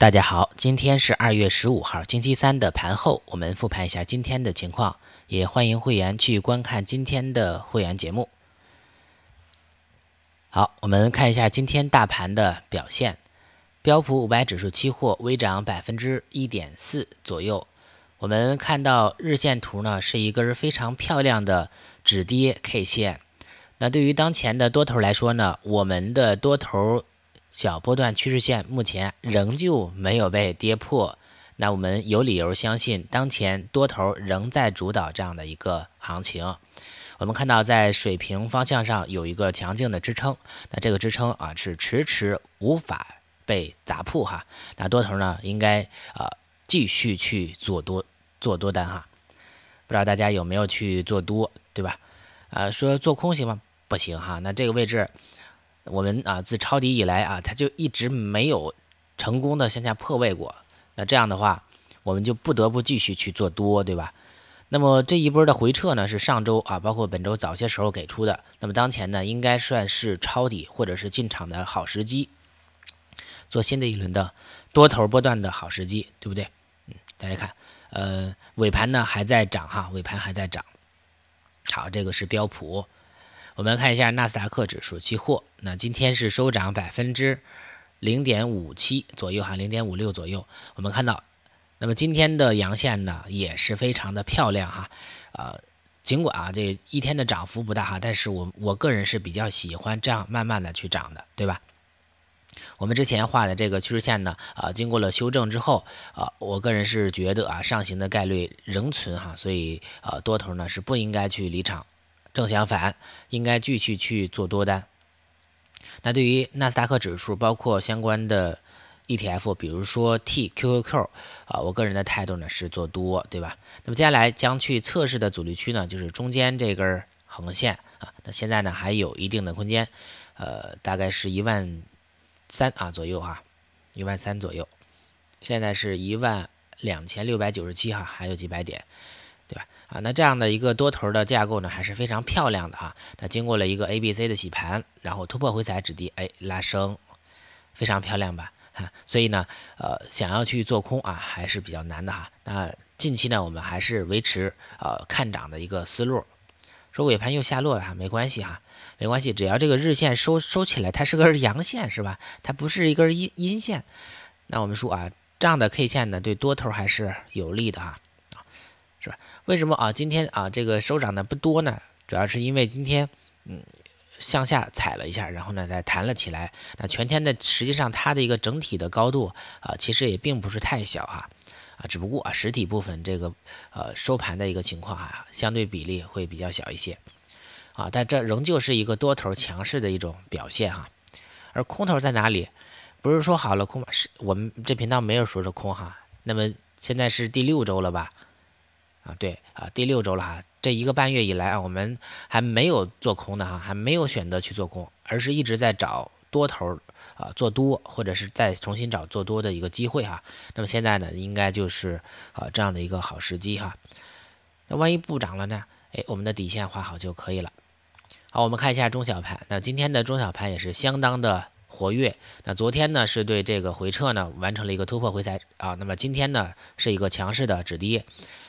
大家好，今天是二月十五号，星期三的盘后，我们复盘一下今天的情况，也欢迎会员去观看今天的会员节目。好，我们看一下今天大盘的表现，标普五百指数期货微涨百分之一点四左右。我们看到日线图呢是一根非常漂亮的止跌 K 线。那对于当前的多头来说呢，我们的多头。小波段趋势线目前仍旧没有被跌破，那我们有理由相信，当前多头仍在主导这样的一个行情。我们看到在水平方向上有一个强劲的支撑，那这个支撑啊是迟迟无法被砸破哈。那多头呢应该啊继续去做多做多单哈。不知道大家有没有去做多，对吧？呃，说做空行吗？不行哈。那这个位置。我们啊，自抄底以来啊，它就一直没有成功的向下破位过。那这样的话，我们就不得不继续去做多，对吧？那么这一波的回撤呢，是上周啊，包括本周早些时候给出的。那么当前呢，应该算是抄底或者是进场的好时机，做新的一轮的多头波段的好时机，对不对？嗯，大家看，呃，尾盘呢还在涨哈，尾盘还在涨。好，这个是标普。我们看一下纳斯达克指数期货，那今天是收涨百分之零点五七左右哈，零点五六左右。我们看到，那么今天的阳线呢也是非常的漂亮哈，呃，尽管啊这一天的涨幅不大哈，但是我我个人是比较喜欢这样慢慢的去涨的，对吧？我们之前画的这个趋势线呢，呃，经过了修正之后，呃，我个人是觉得啊上行的概率仍存哈，所以呃多头呢是不应该去离场。正相反，应该继续去做多单。那对于纳斯达克指数，包括相关的 ETF，比如说 TQQQ 啊，我个人的态度呢是做多，对吧？那么接下来将去测试的阻力区呢，就是中间这根横线啊。那现在呢还有一定的空间，呃，大概是一万三啊左右啊，一万三左右。现在是一万两千六百九十七哈，还有几百点。对吧？啊，那这样的一个多头的架构呢，还是非常漂亮的啊。那经过了一个 A B C 的洗盘，然后突破回踩止跌，哎，拉升，非常漂亮吧？哈，所以呢，呃，想要去做空啊，还是比较难的哈。那近期呢，我们还是维持呃看涨的一个思路。说尾盘又下落了哈，没关系哈，没关系，只要这个日线收收起来，它是一根阳线是吧？它不是一根阴阴线。那我们说啊，这样的 K 线呢，对多头还是有利的啊。是吧？为什么啊？今天啊，这个收涨的不多呢？主要是因为今天，嗯，向下踩了一下，然后呢，再弹了起来。那全天的实际上它的一个整体的高度啊，其实也并不是太小哈，啊，只不过啊，实体部分这个呃收盘的一个情况哈，相对比例会比较小一些，啊，但这仍旧是一个多头强势的一种表现哈。而空头在哪里？不是说好了空吗？是我们这频道没有说是空哈。那么现在是第六周了吧？啊，对啊，第六周了哈，这一个半月以来啊，我们还没有做空的哈，还没有选择去做空，而是一直在找多头啊，做多，或者是再重新找做多的一个机会哈。那么现在呢，应该就是啊这样的一个好时机哈。那万一不涨了呢？哎，我们的底线画好就可以了。好，我们看一下中小盘，那今天的中小盘也是相当的。活跃，那昨天呢是对这个回撤呢完成了一个突破回踩啊，那么今天呢是一个强势的止跌，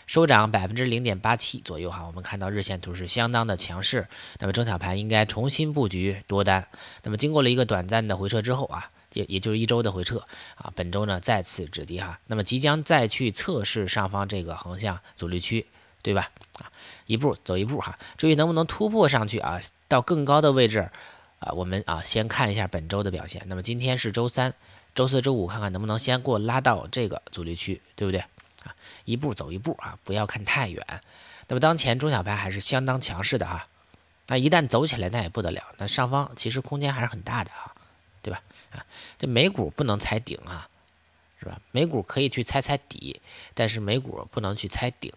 收涨百分之零点八七左右哈，我们看到日线图是相当的强势，那么中小盘应该重新布局多单，那么经过了一个短暂的回撤之后啊，也也就是一周的回撤啊，本周呢再次止跌哈，那么即将再去测试上方这个横向阻力区，对吧？啊，一步走一步哈，注意能不能突破上去啊，到更高的位置。啊，我们啊，先看一下本周的表现。那么今天是周三、周四、周五，看看能不能先给我拉到这个阻力区，对不对？啊，一步走一步啊，不要看太远。那么当前中小盘还是相当强势的哈，那一旦走起来，那也不得了。那上方其实空间还是很大的啊，对吧？啊，这美股不能猜顶啊，是吧？美股可以去猜猜底，但是美股不能去猜顶。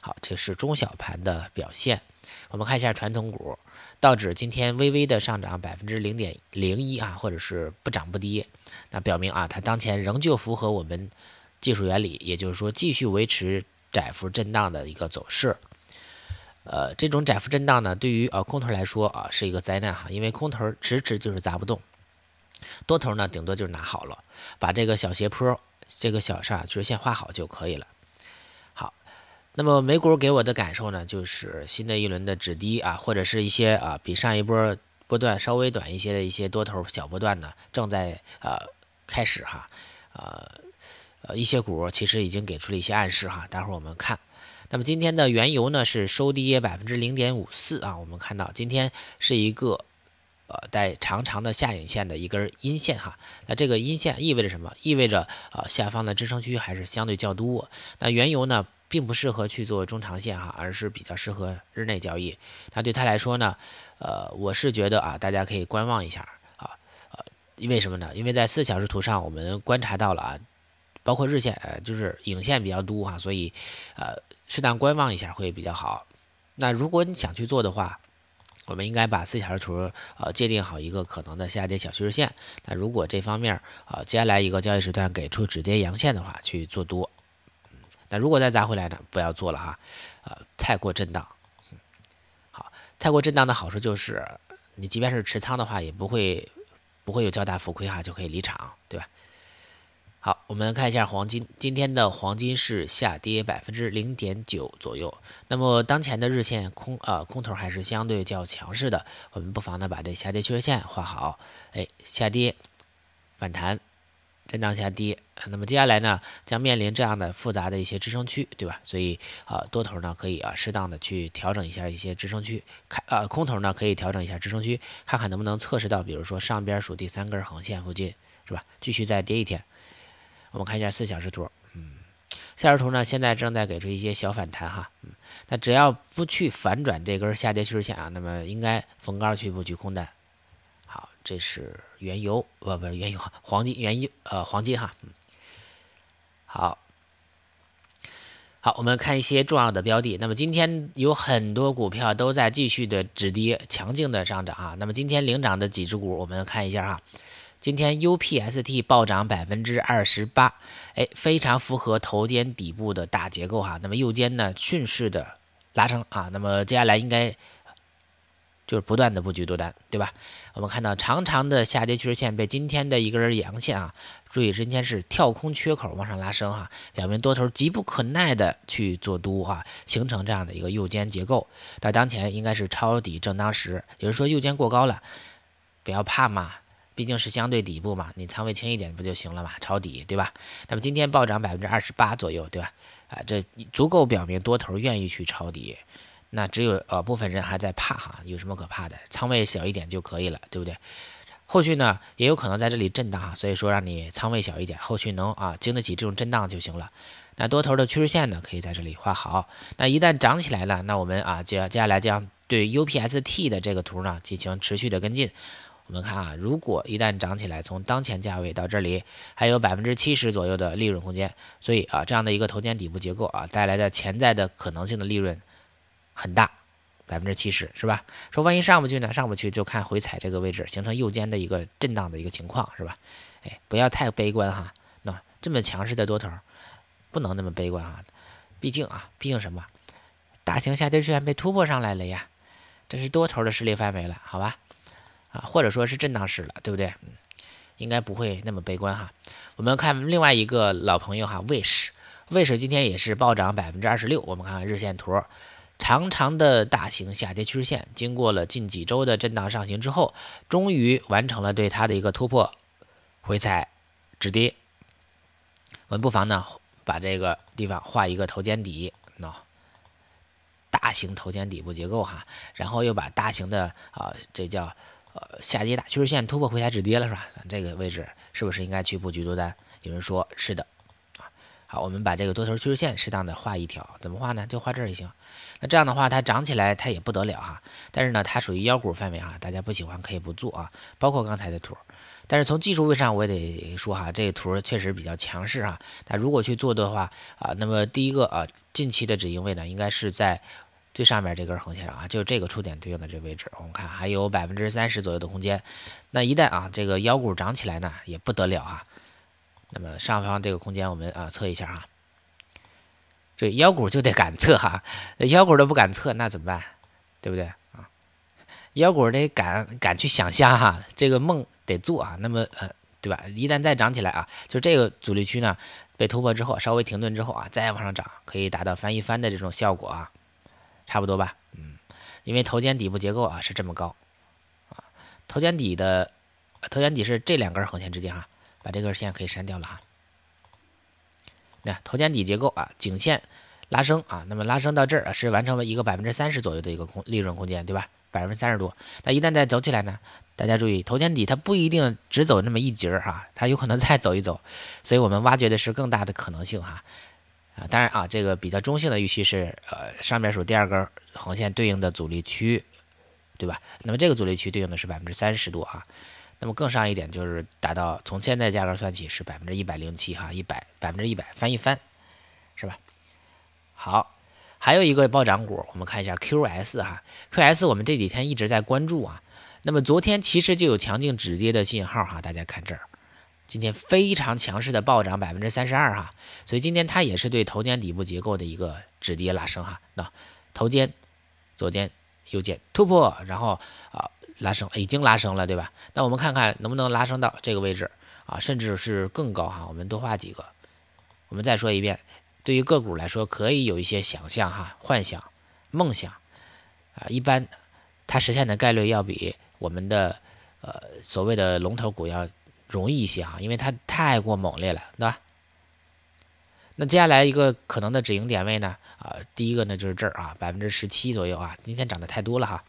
好，这是中小盘的表现。我们看一下传统股。道指今天微微的上涨百分之零点零一啊，或者是不涨不跌，那表明啊，它当前仍旧符合我们技术原理，也就是说继续维持窄幅震荡的一个走势。呃，这种窄幅震荡呢，对于呃空头来说啊是一个灾难哈，因为空头迟迟就是砸不动，多头呢顶多就是拿好了，把这个小斜坡、这个小上趋势线画好就可以了。那么美股给我的感受呢，就是新的一轮的止跌啊，或者是一些啊比上一波波段稍微短一些的一些多头小波段呢，正在啊开始哈，呃，一些股其实已经给出了一些暗示哈，待会儿我们看。那么今天的原油呢是收跌百分之零点五四啊，我们看到今天是一个呃带长长的下影线的一根阴线哈，那这个阴线意味着什么？意味着啊下方的支撑区还是相对较多。那原油呢？并不适合去做中长线哈，而是比较适合日内交易。那对他来说呢，呃，我是觉得啊，大家可以观望一下啊，呃，因为什么呢？因为在四小时图上我们观察到了啊，包括日线呃，就是影线比较多哈，所以呃，适当观望一下会比较好。那如果你想去做的话，我们应该把四小时图呃界定好一个可能的下跌小趋势线。那如果这方面啊，接下来一个交易时段给出止跌阳线的话，去做多。那如果再砸回来呢？不要做了哈，呃，太过震荡。好，太过震荡的好处就是，你即便是持仓的话，也不会不会有较大浮亏哈，就可以离场，对吧？好，我们看一下黄金，今天的黄金是下跌百分之零点九左右。那么当前的日线空呃空头还是相对较强势的，我们不妨呢把这下跌趋势线画好。哎，下跌反弹。震荡下跌，那么接下来呢，将面临这样的复杂的一些支撑区，对吧？所以啊，多头呢可以啊，适当的去调整一下一些支撑区，看啊，空头呢可以调整一下支撑区，看看能不能测试到，比如说上边数第三根横线附近，是吧？继续再跌一天。我们看一下四小时图，嗯，四小时图呢现在正在给出一些小反弹哈，嗯，但只要不去反转这根下跌趋势线啊，那么应该逢高去布局空单。这是原油，不不是原油黄金原油呃黄金哈，好，好，我们看一些重要的标的。那么今天有很多股票都在继续的止跌，强劲的上涨啊。那么今天领涨的几只股，我们看一下啊。今天 UPST 暴涨百分之二十八，哎，非常符合头肩底部的大结构哈。那么右肩呢，顺势的拉升啊。那么接下来应该。就是不断的布局多单，对吧？我们看到长长的下跌趋势线被今天的—一根阳线啊，注意，今天是跳空缺口往上拉升哈，表明多头急不可耐的去做多哈，形成这样的一个右肩结构。到当前应该是抄底正当时。有人说右肩过高了，不要怕嘛，毕竟是相对底部嘛，你仓位轻一点不就行了嘛？抄底，对吧？那么今天暴涨百分之二十八左右，对吧？啊，这足够表明多头愿意去抄底。那只有呃部分人还在怕哈，有什么可怕的？仓位小一点就可以了，对不对？后续呢也有可能在这里震荡哈，所以说让你仓位小一点，后续能啊经得起这种震荡就行了。那多头的趋势线呢可以在这里画好，那一旦涨起来了，那我们啊接接下来将对 U P S T 的这个图呢进行持续的跟进。我们看啊，如果一旦涨起来，从当前价位到这里还有百分之七十左右的利润空间，所以啊这样的一个头肩底部结构啊带来的潜在的可能性的利润。很大，百分之七十是吧？说万一上不去呢？上不去就看回踩这个位置，形成右肩的一个震荡的一个情况是吧？哎，不要太悲观哈。那这么强势的多头，不能那么悲观啊。毕竟啊，毕竟什么，大型下跌居然被突破上来了呀，这是多头的势力范围了，好吧？啊，或者说是震荡式了，对不对？嗯，应该不会那么悲观哈。我们看另外一个老朋友哈，卫士，卫士今天也是暴涨百分之二十六。我们看看日线图。长长的大型下跌趋势线，经过了近几周的震荡上行之后，终于完成了对它的一个突破、回踩、止跌。我们不妨呢，把这个地方画一个头肩底，喏，大型头肩底部结构哈。然后又把大型的啊，这叫呃下跌大趋势线突破回踩止跌了，是吧？这个位置是不是应该去布局多单？有人说是的。好，我们把这个多头趋势线适当的画一条，怎么画呢？就画这儿也行。那这样的话，它涨起来它也不得了哈。但是呢，它属于腰股范围哈，大家不喜欢可以不做啊。包括刚才的图，但是从技术位上我也得说哈，这个图确实比较强势哈。那如果去做的话啊，那么第一个啊，近期的止盈位呢，应该是在最上面这根横线上啊，就是这个触点对应的这个位置。我们看还有百分之三十左右的空间。那一旦啊，这个腰股涨起来呢，也不得了啊，那么上方这个空间，我们啊测一下哈。这腰股就得敢测哈，腰股都不敢测，那怎么办？对不对啊？腰股得敢敢去想象哈，这个梦得做啊。那么呃，对吧？一旦再涨起来啊，就这个阻力区呢被突破之后，稍微停顿之后啊，再往上涨，可以达到翻一番的这种效果啊，差不多吧，嗯。因为头肩底部结构啊是这么高啊，头肩底的头肩底是这两根横线之间哈。把这根线可以删掉了哈。那头肩底结构啊，颈线拉升啊，那么拉升到这儿啊，是完成了一个百分之三十左右的一个空利润空间，对吧？百分之三十多。那一旦再走起来呢，大家注意，头肩底它不一定只走那么一节儿哈，它有可能再走一走。所以我们挖掘的是更大的可能性哈。啊，当然啊，这个比较中性的预期是，呃，上面数第二根横线对应的阻力区，对吧？那么这个阻力区对应的是百分之三十多啊。那么更上一点就是达到从现在价格算起是百分之一百零七哈一百百分之一百翻一翻，是吧？好，还有一个暴涨股，我们看一下 QS 哈，QS 我们这几天一直在关注啊。那么昨天其实就有强劲止跌的信号哈，大家看这儿，今天非常强势的暴涨百分之三十二哈，所以今天它也是对头肩底部结构的一个止跌拉升哈。那头肩左肩右肩突破，然后啊。拉升已经拉升了，对吧？那我们看看能不能拉升到这个位置啊，甚至是更高哈。我们多画几个。我们再说一遍，对于个股来说，可以有一些想象哈、幻想、梦想啊。一般它实现的概率要比我们的呃所谓的龙头股要容易一些啊，因为它太过猛烈了，对吧？那接下来一个可能的止盈点位呢？啊，第一个呢就是这儿啊，百分之十七左右啊。今天涨得太多了哈。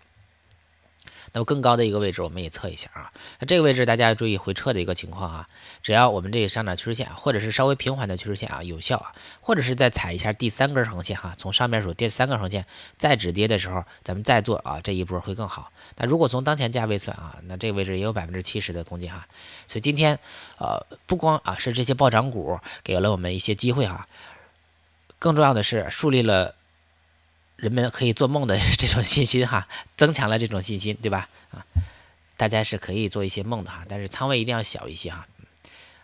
那么更高的一个位置，我们也测一下啊。那这个位置大家要注意回撤的一个情况啊。只要我们这上涨趋势线，或者是稍微平缓的趋势线啊，有效啊，或者是再踩一下第三根横线哈，从上面数第三根横线再止跌的时候，咱们再做啊，这一波会更好。那如果从当前价位算啊，那这个位置也有百分之七十的空间哈。所以今天呃，不光啊是这些暴涨股给了我们一些机会哈，更重要的是树立了。人们可以做梦的 这种信心哈，增强了这种信心，对吧？啊，大家是可以做一些梦的哈，但是仓位一定要小一些哈。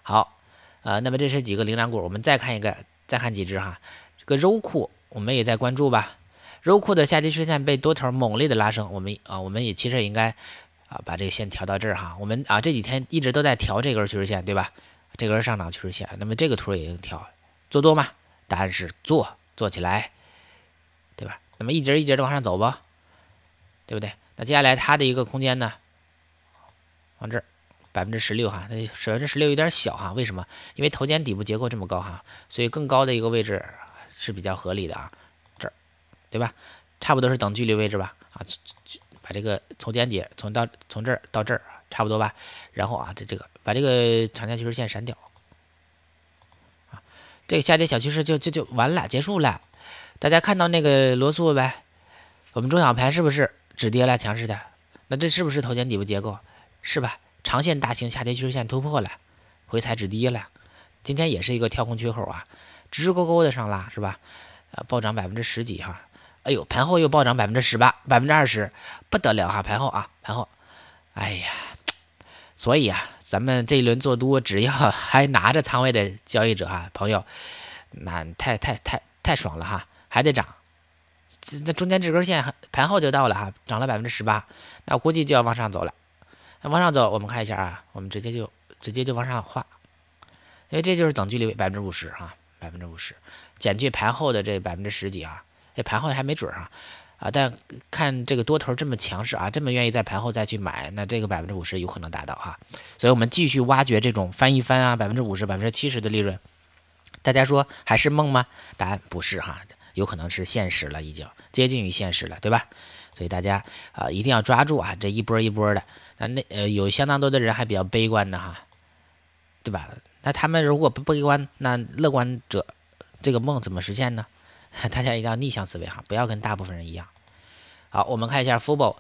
好，呃，那么这是几个领涨股，我们再看一个，再看几只哈。这个肉库我们也在关注吧。肉库的下跌趋势线被多头猛烈的拉升，我们啊，我们也其实也应该啊把这个线调到这儿哈。我们啊这几天一直都在调这根趋势线，对吧？这根上涨趋势线，那么这个图也调，做多吗？答案是做，做起来。那么一节一节的往上走吧，对不对？那接下来它的一个空间呢？往这儿，百分之十六哈，那百分之十六有点小哈，为什么？因为头肩底部结构这么高哈，所以更高的一个位置是比较合理的啊，这儿，对吧？差不多是等距离位置吧？啊，把这个从肩底从到从这儿到这儿差不多吧？然后啊，这这个把这个长下趋势线删掉啊，这个下跌小趋势就就就完了，结束了。大家看到那个罗素呗？我们中小盘是不是止跌了，强势的？那这是不是头肩底部结构？是吧？长线大型下跌趋势线突破了，回踩止跌了。今天也是一个跳空缺口啊，直勾勾的上拉是吧？呃，暴涨百分之十几哈，哎呦，盘后又暴涨百分之十八、百分之二十，不得了哈！盘后啊，盘后，哎呀，所以啊，咱们这一轮做多，只要 还拿着仓位的交易者哈，朋友，那太太太太爽了哈！还得涨，这这中间这根线盘后就到了哈，涨了百分之十八，那估计就要往上走了。往上走，我们看一下啊，我们直接就直接就往上画，因为这就是等距离百分之五十哈，百分之五十减去盘后的这百分之十几啊，这盘后还没准哈啊，但看这个多头这么强势啊，这么愿意在盘后再去买，那这个百分之五十有可能达到哈，所以我们继续挖掘这种翻一番啊，百分之五十、百分之七十的利润，大家说还是梦吗？答案不是哈。有可能是现实了，已经接近于现实了，对吧？所以大家啊，一定要抓住啊这一波一波的。那那呃，有相当多的人还比较悲观的哈，对吧？那他们如果不悲观，那乐观者这个梦怎么实现呢？大家一定要逆向思维哈，不要跟大部分人一样。好，我们看一下 f 富啊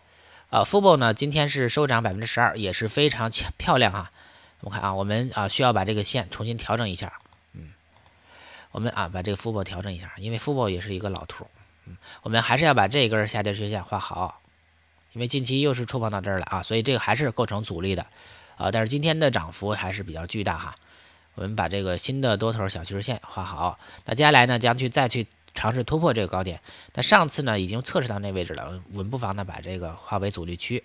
呃，b o 呢今天是收涨百分之十二，也是非常 漂亮哈。我们看啊，我们啊需要把这个线重新调整一下。我们啊，把这个副保调整一下，因为副保也是一个老图，嗯，我们还是要把这一根下跌趋势线画好，因为近期又是触碰到这儿了啊，所以这个还是构成阻力的，啊，但是今天的涨幅还是比较巨大哈。我们把这个新的多头小趋势线画好，那接下来呢，将去再去尝试突破这个高点。那上次呢，已经测试到那位置了，我们不妨呢把这个划为阻力区，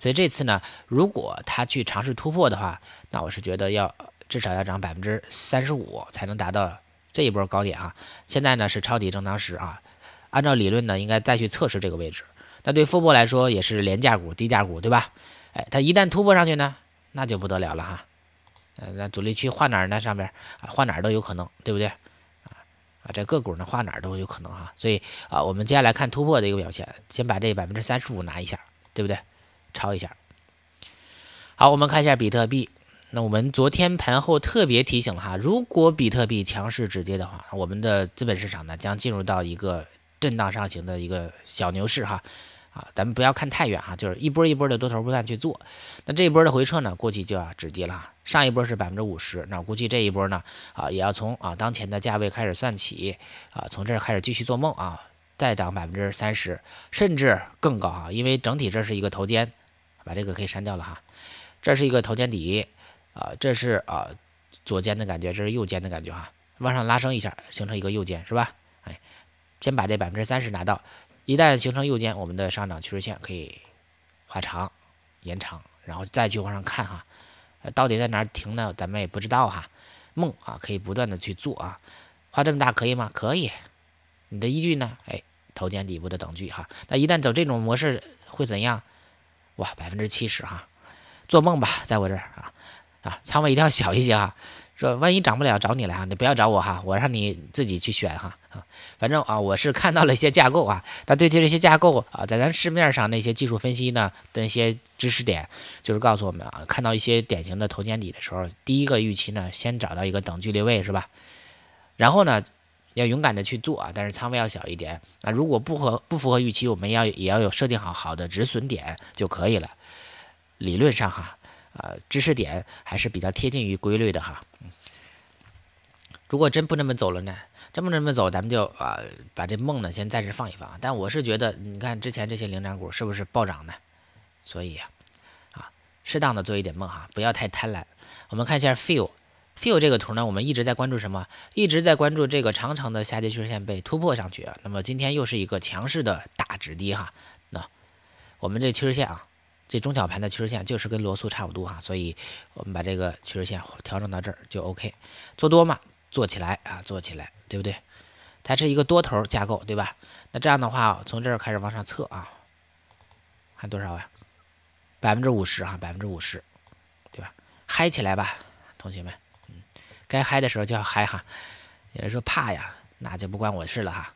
所以这次呢，如果它去尝试突破的话，那我是觉得要。至少要涨百分之三十五才能达到这一波高点啊！现在呢是抄底正当时啊，按照理论呢应该再去测试这个位置。那对富波来说也是廉价股、低价股，对吧？哎，它一旦突破上去呢，那就不得了了哈。呃，那主力区画哪儿？那上边啊画哪儿都有可能，对不对？啊啊，这个股呢画哪儿都有可能哈。所以啊，我们接下来看突破的一个表现，先把这百分之三十五拿一下，对不对？抄一下。好，我们看一下比特币。那我们昨天盘后特别提醒了哈，如果比特币强势止跌的话，我们的资本市场呢将进入到一个震荡上行的一个小牛市哈，啊，咱们不要看太远哈，就是一波一波的多头不断去做，那这一波的回撤呢，过去就要止跌了，上一波是百分之五十，那我估计这一波呢，啊，也要从啊当前的价位开始算起，啊，从这开始继续做梦啊，再涨百分之三十甚至更高哈，因为整体这是一个头肩，把这个可以删掉了哈，这是一个头肩底。啊，这是啊左肩的感觉，这是右肩的感觉哈，往上拉升一下，形成一个右肩是吧？哎，先把这百分之三十拿到，一旦形成右肩，我们的上涨趋势线可以画长、延长，然后再去往上看哈，到底在哪儿停呢？咱们也不知道哈，梦啊，可以不断的去做啊，画这么大可以吗？可以，你的依据呢？哎，头肩底部的等距哈，那一旦走这种模式会怎样？哇，百分之七十哈，做梦吧，在我这儿啊。啊，仓位一定要小一些哈。说万一涨不了，找你来啊，你不要找我哈，我让你自己去选哈。啊。反正啊，我是看到了一些架构啊，它对这些架构啊，在咱市面上那些技术分析呢的一些知识点，就是告诉我们啊，看到一些典型的头肩底的时候，第一个预期呢，先找到一个等距离位是吧？然后呢，要勇敢的去做啊，但是仓位要小一点。那如果不合不符合预期，我们要也要有设定好好的止损点就可以了。理论上哈。呃，知识点还是比较贴近于规律的哈。如果真不那么走了呢？真不那么走，咱们就啊把这梦呢先暂时放一放。但我是觉得，你看之前这些领涨股是不是暴涨呢？所以啊，适当的做一点梦哈，不要太贪婪。我们看一下 feel feel 这个图呢，我们一直在关注什么？一直在关注这个长长的下跌趋势线被突破上去。那么今天又是一个强势的大止跌哈。那我们这趋势线啊。这中小盘的趋势线就是跟罗素差不多哈，所以我们把这个趋势线调整到这儿就 OK，做多嘛，做起来啊，做起来，对不对？它是一个多头架构，对吧？那这样的话，从这儿开始往上测啊，看多少呀？百分之五十哈，百分之五十，对吧？嗨起来吧，同学们，嗯，该嗨的时候就要嗨哈。有人说怕呀，那就不关我事了哈。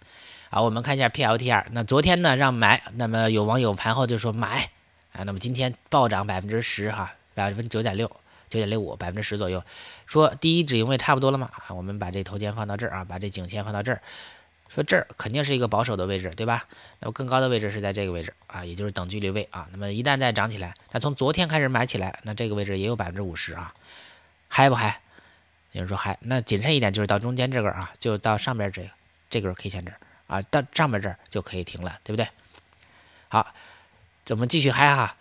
好，我们看一下 PLTR，那昨天呢让买，那么有网友盘后就说买。啊，那么今天暴涨百分之十，哈，百分九点六，九点六五，百分之十左右。说第一止盈位差不多了嘛，啊，我们把这头肩放到这儿啊，把这颈线放到这儿。说这儿肯定是一个保守的位置，对吧？那么更高的位置是在这个位置啊，也就是等距离位啊。那么一旦再涨起来，那从昨天开始买起来，那这个位置也有百分之五十啊，嗨不嗨？有人说嗨，那谨慎一点就是到中间这根啊，就到上边这个这根 K 线这儿啊，到上面这儿就可以停了，对不对？好。我们继续嗨哈，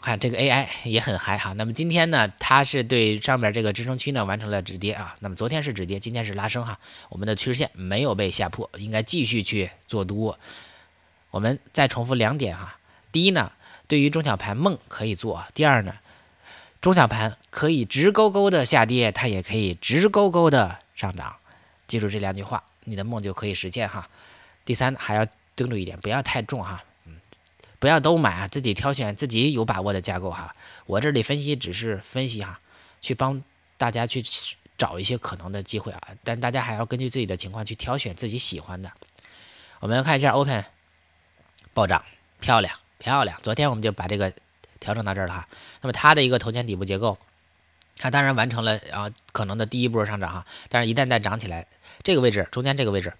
看这个 AI 也很嗨哈。那么今天呢，它是对上面这个支撑区呢完成了止跌啊。那么昨天是止跌，今天是拉升哈。我们的趋势线没有被下破，应该继续去做多。我们再重复两点哈。第一呢，对于中小盘梦可以做；第二呢，中小盘可以直勾勾的下跌，它也可以直勾勾的上涨。记住这两句话，你的梦就可以实现哈。第三还要叮嘱一点，不要太重哈。不要都买啊，自己挑选自己有把握的架构哈。我这里分析只是分析哈，去帮大家去找一些可能的机会啊。但大家还要根据自己的情况去挑选自己喜欢的。我们看一下 Open，暴涨，漂亮漂亮。昨天我们就把这个调整到这儿了哈。那么它的一个头肩底部结构，它当然完成了啊可能的第一波上涨哈，但是一旦再涨起来，这个位置中间这个位置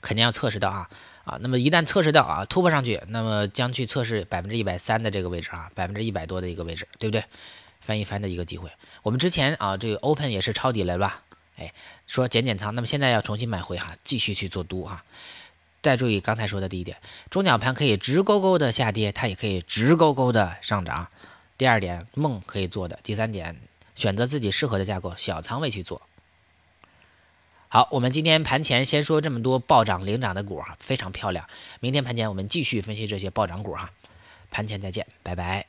肯定要测试到啊。啊，那么一旦测试到啊突破上去，那么将去测试百分之一百三的这个位置啊，百分之一百多的一个位置，对不对？翻一番的一个机会。我们之前啊这个 open 也是抄底了，吧？哎，说减减仓，那么现在要重新买回哈，继续去做多哈。再注意刚才说的第一点，中奖盘可以直勾勾的下跌，它也可以直勾勾的上涨。第二点，梦可以做的。第三点，选择自己适合的架构，小仓位去做。好，我们今天盘前先说这么多暴涨领涨的股哈，非常漂亮。明天盘前我们继续分析这些暴涨股哈，盘前再见，拜拜。